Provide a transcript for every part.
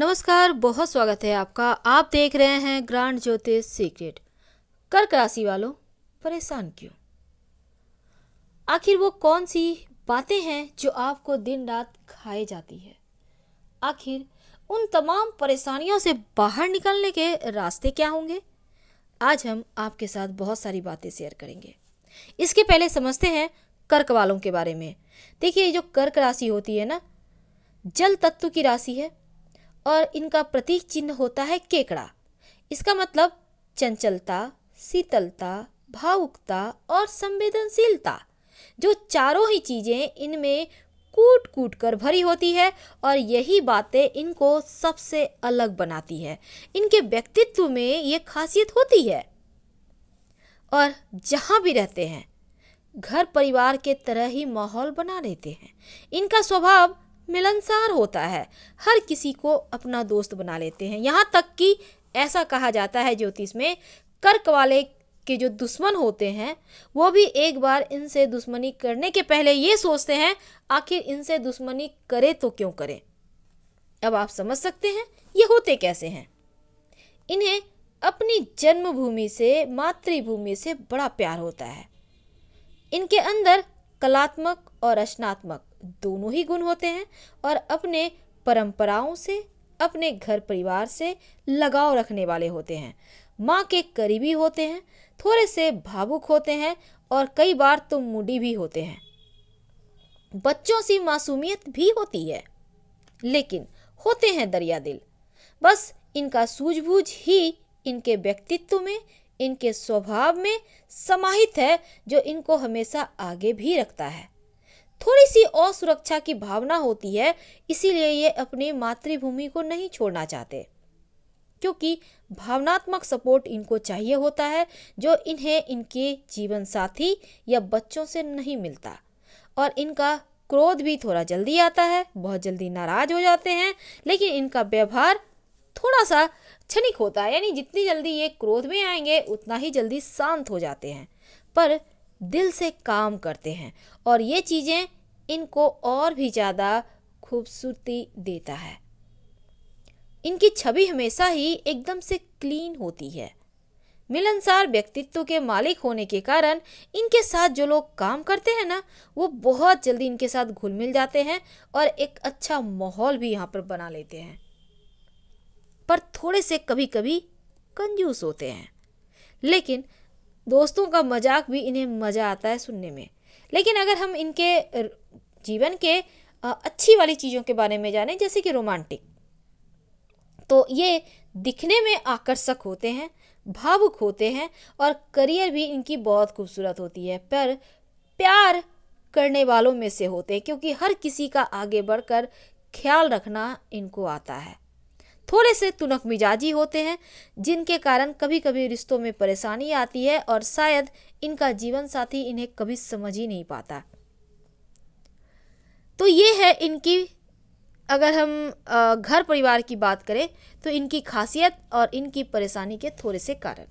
नमस्कार बहुत स्वागत है आपका आप देख रहे हैं ग्रांड ज्योतिष सीक्रेट कर्क राशि वालों परेशान क्यों आखिर वो कौन सी बातें हैं जो आपको दिन रात खाए जाती है आखिर उन तमाम परेशानियों से बाहर निकलने के रास्ते क्या होंगे आज हम आपके साथ बहुत सारी बातें शेयर करेंगे इसके पहले समझते हैं कर्क वालों के बारे में देखिए जो कर्क राशि होती है ना जल तत्व की राशि है और इनका प्रतीक चिन्ह होता है केकड़ा इसका मतलब चंचलता शीतलता भावुकता और संवेदनशीलता जो चारों ही चीज़ें इनमें कूट कूट कर भरी होती है और यही बातें इनको सबसे अलग बनाती है इनके व्यक्तित्व में ये खासियत होती है और जहाँ भी रहते हैं घर परिवार के तरह ही माहौल बना लेते हैं इनका स्वभाव मिलनसार होता है हर किसी को अपना दोस्त बना लेते हैं यहाँ तक कि ऐसा कहा जाता है ज्योतिष में कर्क वाले के जो दुश्मन होते हैं वो भी एक बार इनसे दुश्मनी करने के पहले ये सोचते हैं आखिर इनसे दुश्मनी करे तो क्यों करें अब आप समझ सकते हैं ये होते कैसे हैं इन्हें अपनी जन्मभूमि से मातृभूमि से बड़ा प्यार होता है इनके अंदर कलात्मक और रचनात्मक दोनों ही गुण होते हैं और अपने परंपराओं से अपने घर परिवार से लगाव रखने वाले होते हैं माँ के करीबी होते हैं थोड़े से भावुक होते हैं और कई बार तो मुडी भी होते हैं बच्चों सी मासूमियत भी होती है लेकिन होते हैं दरिया दिल बस इनका सूझबूझ ही इनके व्यक्तित्व में इनके स्वभाव में समाहित है जो इनको हमेशा आगे भी रखता है थोड़ी सी असुरक्षा की भावना होती है इसीलिए ये अपनी मातृभूमि को नहीं छोड़ना चाहते क्योंकि भावनात्मक सपोर्ट इनको चाहिए होता है जो इन्हें इनके जीवन साथी या बच्चों से नहीं मिलता और इनका क्रोध भी थोड़ा जल्दी आता है बहुत जल्दी नाराज हो जाते हैं लेकिन इनका व्यवहार थोड़ा सा क्षणिक होता है यानी जितनी जल्दी ये क्रोध में आएंगे उतना ही जल्दी शांत हो जाते हैं पर दिल से काम करते हैं और ये चीज़ें इनको और भी ज़्यादा खूबसूरती देता है इनकी छवि हमेशा ही एकदम से क्लीन होती है मिलनसार व्यक्तित्व के मालिक होने के कारण इनके साथ जो लोग काम करते हैं ना वो बहुत जल्दी इनके साथ घुल मिल जाते हैं और एक अच्छा माहौल भी यहाँ पर बना लेते हैं पर थोड़े से कभी कभी कंजूस होते हैं लेकिन दोस्तों का मजाक भी इन्हें मज़ा आता है सुनने में लेकिन अगर हम इनके जीवन के अच्छी वाली चीज़ों के बारे में जानें जैसे कि रोमांटिक तो ये दिखने में आकर्षक होते हैं भावुक होते हैं और करियर भी इनकी बहुत खूबसूरत होती है पर प्यार करने वालों में से होते हैं क्योंकि हर किसी का आगे बढ़कर ख्याल रखना इनको आता है थोड़े से तुनक मिजाजी होते हैं जिनके कारण कभी कभी रिश्तों में परेशानी आती है और शायद इनका जीवन साथी इन्हें कभी समझ ही नहीं पाता तो ये है इनकी अगर हम घर परिवार की बात करें तो इनकी खासियत और इनकी परेशानी के थोड़े से कारण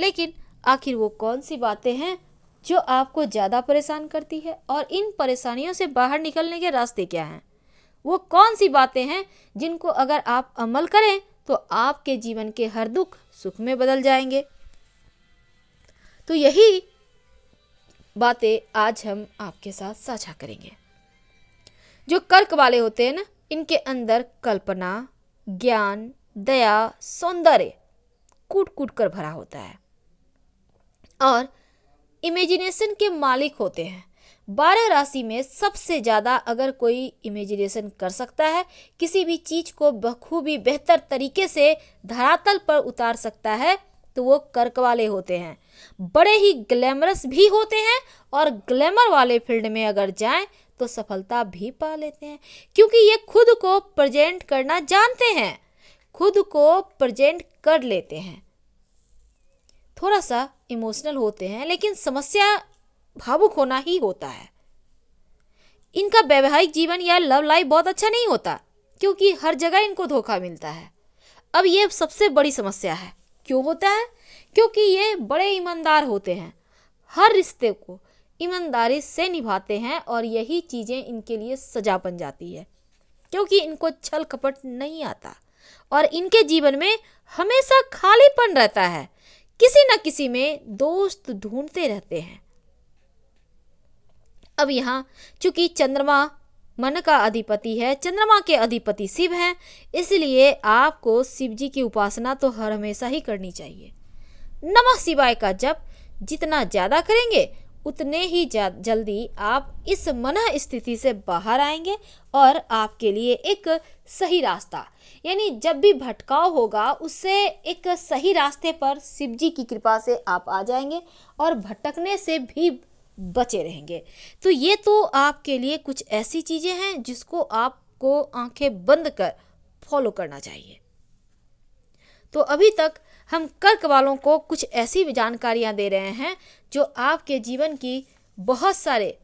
लेकिन आखिर वो कौन सी बातें हैं जो आपको ज़्यादा परेशान करती है और इन परेशानियों से बाहर निकलने के रास्ते क्या हैं वो कौन सी बातें हैं जिनको अगर आप अमल करें तो आपके जीवन के हर दुख सुख में बदल जाएंगे तो यही बातें आज हम आपके साथ साझा करेंगे जो कर्क वाले होते हैं ना इनके अंदर कल्पना ज्ञान दया सौंदर्य कूट कूट कर भरा होता है और इमेजिनेशन के मालिक होते हैं बारह राशि में सबसे ज़्यादा अगर कोई इमेजिनेशन कर सकता है किसी भी चीज़ को बखूबी बेहतर तरीके से धरातल पर उतार सकता है तो वो कर्क वाले होते हैं बड़े ही ग्लैमरस भी होते हैं और ग्लैमर वाले फील्ड में अगर जाएं तो सफलता भी पा लेते हैं क्योंकि ये खुद को प्रजेंट करना जानते हैं खुद को प्रजेंट कर लेते हैं थोड़ा सा इमोशनल होते हैं लेकिन समस्या भावुक होना ही होता है इनका वैवाहिक जीवन या लव लाइफ बहुत अच्छा नहीं होता क्योंकि हर जगह इनको धोखा मिलता है अब ये सबसे बड़ी समस्या है क्यों होता है क्योंकि ये बड़े ईमानदार होते हैं हर रिश्ते को ईमानदारी से निभाते हैं और यही चीज़ें इनके लिए सजा बन जाती है क्योंकि इनको छल कपट नहीं आता और इनके जीवन में हमेशा खालीपन रहता है किसी न किसी में दोस्त ढूंढते रहते हैं अब यहाँ चूंकि चंद्रमा मन का अधिपति है चंद्रमा के अधिपति शिव हैं इसलिए आपको शिव जी की उपासना तो हर हमेशा ही करनी चाहिए नमः शिवाय का जप जितना ज़्यादा करेंगे उतने ही जल्दी आप इस मन स्थिति से बाहर आएंगे और आपके लिए एक सही रास्ता यानी जब भी भटकाव होगा उससे एक सही रास्ते पर शिव जी की कृपा से आप आ जाएंगे और भटकने से भी बचे रहेंगे तो ये तो आपके लिए कुछ ऐसी चीज़ें हैं जिसको आपको आंखें बंद कर फॉलो करना चाहिए तो अभी तक हम कर्क वालों को कुछ ऐसी जानकारियां दे रहे हैं जो आपके जीवन की बहुत सारे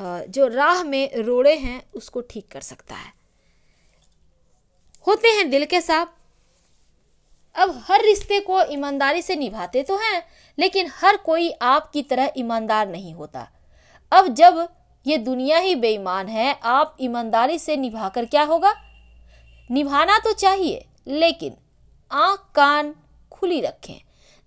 जो राह में रोड़े हैं उसको ठीक कर सकता है होते हैं दिल के साथ अब हर रिश्ते को ईमानदारी से निभाते तो हैं लेकिन हर कोई आपकी तरह ईमानदार नहीं होता अब जब ये दुनिया ही बेईमान है आप ईमानदारी से निभा कर क्या होगा निभाना तो चाहिए लेकिन आँख कान खुली रखें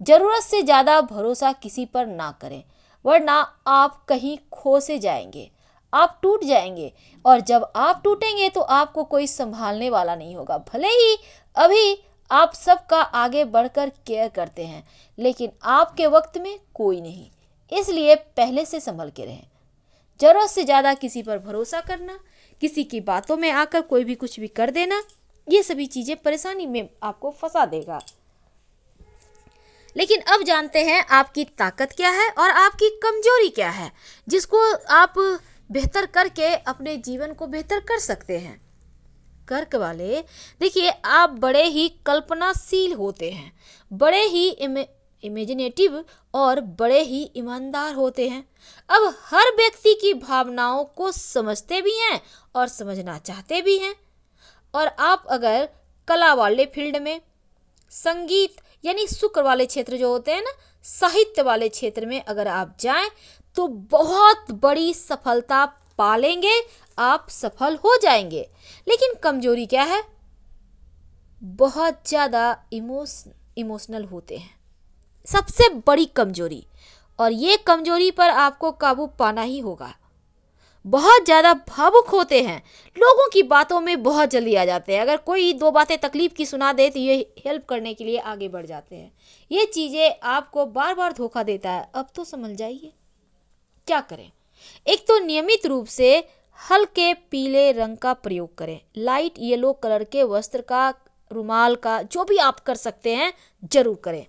ज़रूरत से ज़्यादा भरोसा किसी पर ना करें वरना आप कहीं खो से जाएंगे आप टूट जाएंगे और जब आप टूटेंगे तो आपको कोई संभालने वाला नहीं होगा भले ही अभी आप सबका आगे बढ़कर केयर करते हैं लेकिन आपके वक्त में कोई नहीं इसलिए पहले से संभल के रहें ज़रूरत से ज़्यादा किसी पर भरोसा करना किसी की बातों में आकर कोई भी कुछ भी कर देना ये सभी चीज़ें परेशानी में आपको फंसा देगा लेकिन अब जानते हैं आपकी ताकत क्या है और आपकी कमजोरी क्या है जिसको आप बेहतर करके अपने जीवन को बेहतर कर सकते हैं कर्क वाले देखिए आप बड़े ही कल्पनाशील होते हैं बड़े ही इमे इमेजिनेटिव और बड़े ही ईमानदार होते हैं अब हर व्यक्ति की भावनाओं को समझते भी हैं और समझना चाहते भी हैं और आप अगर कला वाले फील्ड में संगीत यानी शुक्र वाले क्षेत्र जो होते हैं ना साहित्य वाले क्षेत्र में अगर आप जाएं तो बहुत बड़ी सफलता पालेंगे आप सफल हो जाएंगे लेकिन कमजोरी क्या है बहुत ज़्यादा इमोश इमोशनल होते हैं सबसे बड़ी कमजोरी और ये कमजोरी पर आपको काबू पाना ही होगा बहुत ज़्यादा भावुक होते हैं लोगों की बातों में बहुत जल्दी आ जाते हैं अगर कोई दो बातें तकलीफ़ की सुना दे तो ये हेल्प करने के लिए आगे बढ़ जाते हैं ये चीज़ें आपको बार बार धोखा देता है अब तो समझ जाइए क्या करें एक तो नियमित रूप से हल्के पीले रंग का प्रयोग करें लाइट येलो कलर के वस्त्र का रुमाल का जो भी आप कर सकते हैं जरूर करें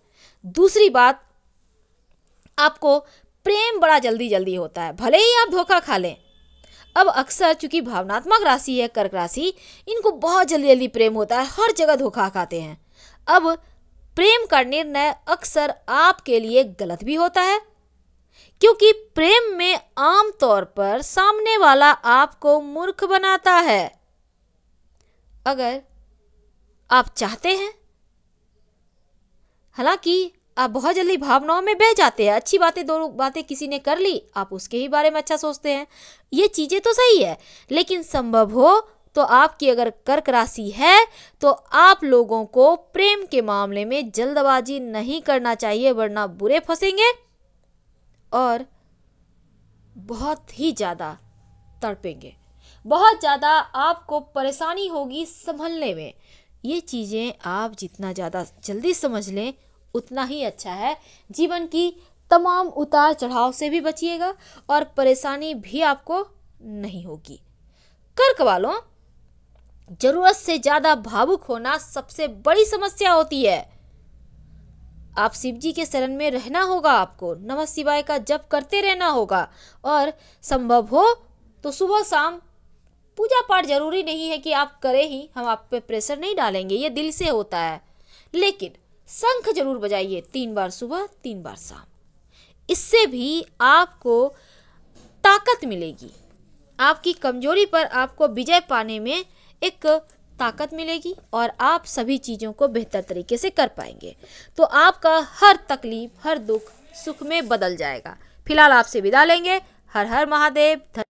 दूसरी बात आपको प्रेम बड़ा जल्दी जल्दी होता है भले ही आप धोखा खा लें अब अक्सर चूंकि भावनात्मक राशि है कर्क राशि इनको बहुत जल्दी जल्दी प्रेम होता है हर जगह धोखा खाते हैं अब प्रेम का निर्णय अक्सर आपके लिए गलत भी होता है क्योंकि प्रेम में आमतौर पर सामने वाला आपको मूर्ख बनाता है अगर आप चाहते हैं हालांकि आप बहुत जल्दी भावनाओं में बह जाते हैं अच्छी बातें दो बातें किसी ने कर ली आप उसके ही बारे में अच्छा सोचते हैं ये चीज़ें तो सही है लेकिन संभव हो तो आपकी अगर कर्क राशि है तो आप लोगों को प्रेम के मामले में जल्दबाजी नहीं करना चाहिए वरना बुरे फंसेंगे और बहुत ही ज़्यादा तड़पेंगे बहुत ज़्यादा आपको परेशानी होगी संभलने में ये चीज़ें आप जितना ज़्यादा जल्दी समझ लें उतना ही अच्छा है जीवन की तमाम उतार चढ़ाव से भी बचिएगा और परेशानी भी आपको नहीं होगी कर्क वालों ज़रूरत से ज़्यादा भावुक होना सबसे बड़ी समस्या होती है आप शिव जी के शरण में रहना होगा आपको नमः शिवाय का जप करते रहना होगा और संभव हो तो सुबह शाम पूजा पाठ जरूरी नहीं है कि आप करें ही हम आप पे प्रेशर नहीं डालेंगे ये दिल से होता है लेकिन शंख जरूर बजाइए तीन बार सुबह तीन बार शाम इससे भी आपको ताकत मिलेगी आपकी कमजोरी पर आपको विजय पाने में एक ताकत मिलेगी और आप सभी चीज़ों को बेहतर तरीके से कर पाएंगे तो आपका हर तकलीफ हर दुख सुख में बदल जाएगा फिलहाल आपसे विदा लेंगे हर हर महादेव